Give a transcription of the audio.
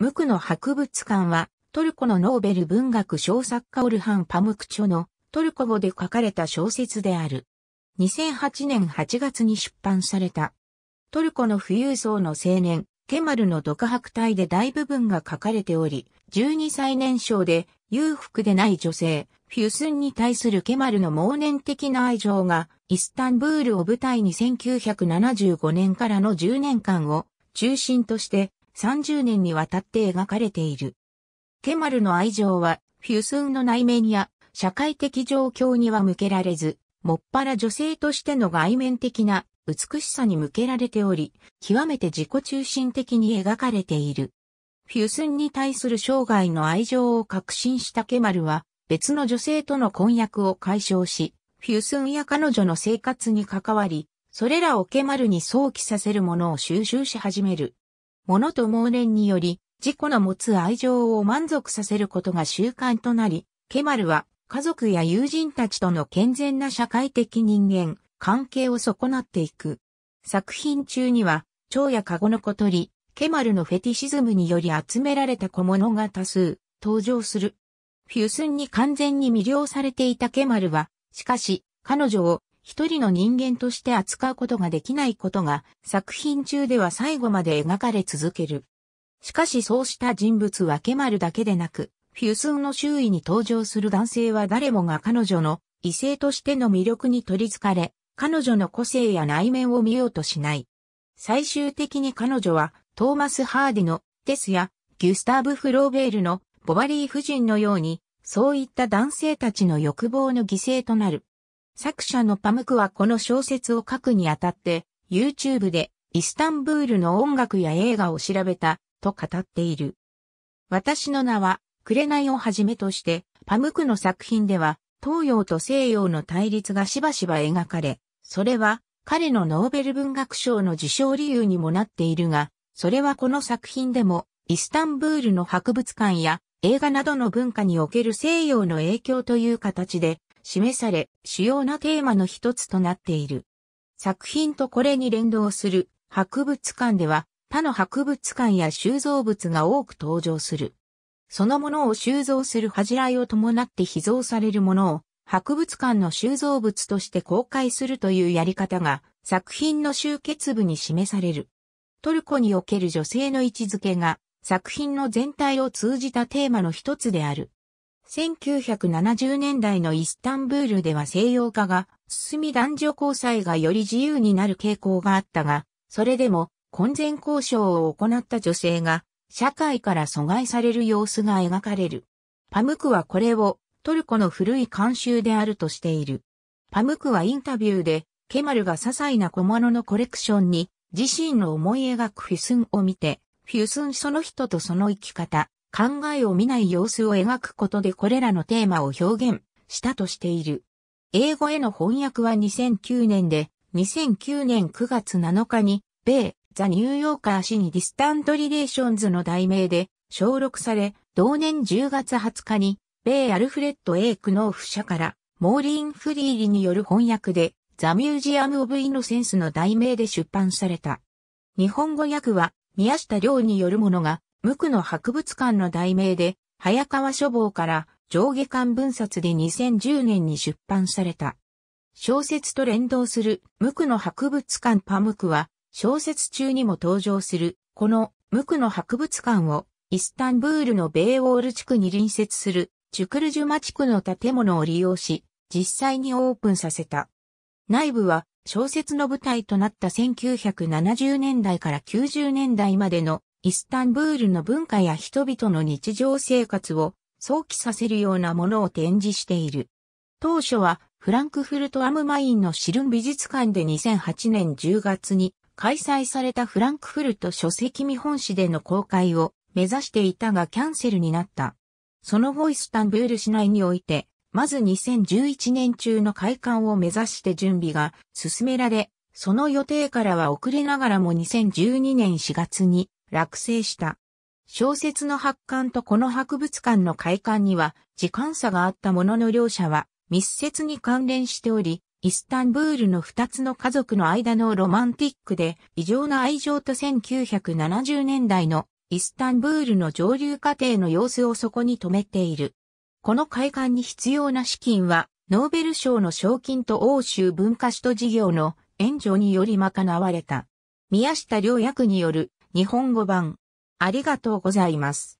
ムクの博物館は、トルコのノーベル文学小作家オルハン・パムクチョのトルコ語で書かれた小説である。2008年8月に出版された。トルコの富裕層の青年、ケマルの独白体で大部分が書かれており、12歳年少で裕福でない女性、フィュスンに対するケマルの盲念的な愛情が、イスタンブールを舞台に1975年からの10年間を中心として30年にわたって描かれている。ケマルの愛情は、フュスンの内面や社会的状況には向けられず、もっぱら女性としての外面的な美しさに向けられており、極めて自己中心的に描かれている。フュスンに対する生涯の愛情を確信したケマルは、別の女性との婚約を解消し、フュスンや彼女の生活に関わり、それらをケマルに想起させるものを収集し始める。物と盲念により、自己の持つ愛情を満足させることが習慣となり、ケマルは家族や友人たちとの健全な社会的人間、関係を損なっていく。作品中には、蝶やカゴの小鳥、ケマルのフェティシズムにより集められた小物が多数登場する。フュースンに完全に魅了されていたケマルは、しかし、彼女を一人の人間として扱うことができないことが作品中では最後まで描かれ続ける。しかしそうした人物はケマルだけでなく、フュスンの周囲に登場する男性は誰もが彼女の異性としての魅力に取り憑かれ、彼女の個性や内面を見ようとしない。最終的に彼女はトーマス・ハーディのデスやギュスターブ・フローベールのボバリー夫人のように、そういった男性たちの欲望の犠牲となる。作者のパムクはこの小説を書くにあたって、YouTube でイスタンブールの音楽や映画を調べた、と語っている。私の名は、紅をはじめとして、パムクの作品では、東洋と西洋の対立がしばしば描かれ、それは、彼のノーベル文学賞の受賞理由にもなっているが、それはこの作品でも、イスタンブールの博物館や映画などの文化における西洋の影響という形で示され、主要なテーマの一つとなっている。作品とこれに連動する博物館では、他の博物館や収蔵物が多く登場する。そのものを収蔵する恥じらいを伴って秘蔵されるものを博物館の収蔵物として公開するというやり方が作品の集結部に示される。トルコにおける女性の位置づけが作品の全体を通じたテーマの一つである。1970年代のイスタンブールでは西洋化が進み男女交際がより自由になる傾向があったが、それでも婚前交渉を行った女性が社会から阻害される様子が描かれる。パムクはこれをトルコの古い慣習であるとしている。パムクはインタビューでケマルが些細な小物のコレクションに自身の思い描くフィスンを見て、フィスンその人とその生き方、考えを見ない様子を描くことでこれらのテーマを表現したとしている。英語への翻訳は2009年で、2009年9月7日に、米、ザ・ニューヨーカー氏にディスタント・リレーションズの題名で、小録され、同年10月20日に、米アルフレッド・エイクノーフ社から、モーリーン・フリーリによる翻訳で、ザ・ミュージアム・オブ・イノセンスの題名で出版された。日本語訳は、宮下亮によるものが、無垢の博物館の題名で、早川書房から上下巻分冊で2010年に出版された。小説と連動する無垢の博物館パムクは、小説中にも登場する、この無垢の博物館を、イスタンブールのベイウォール地区に隣接する、チュクルジュマ地区の建物を利用し、実際にオープンさせた。内部は小説の舞台となった1970年代から90年代までのイスタンブールの文化や人々の日常生活を想起させるようなものを展示している。当初はフランクフルトアムマインのシルン美術館で2008年10月に開催されたフランクフルト書籍見本誌での公開を目指していたがキャンセルになった。その後イスタンブール市内において、まず2011年中の開館を目指して準備が進められ、その予定からは遅れながらも2012年4月に落成した。小説の発刊とこの博物館の開館には時間差があったものの両者は密接に関連しており、イスタンブールの二つの家族の間のロマンティックで異常な愛情と1970年代のイスタンブールの上流家庭の様子をそこに止めている。この会館に必要な資金はノーベル賞の賞金と欧州文化首都事業の援助により賄われた。宮下良役による日本語版。ありがとうございます。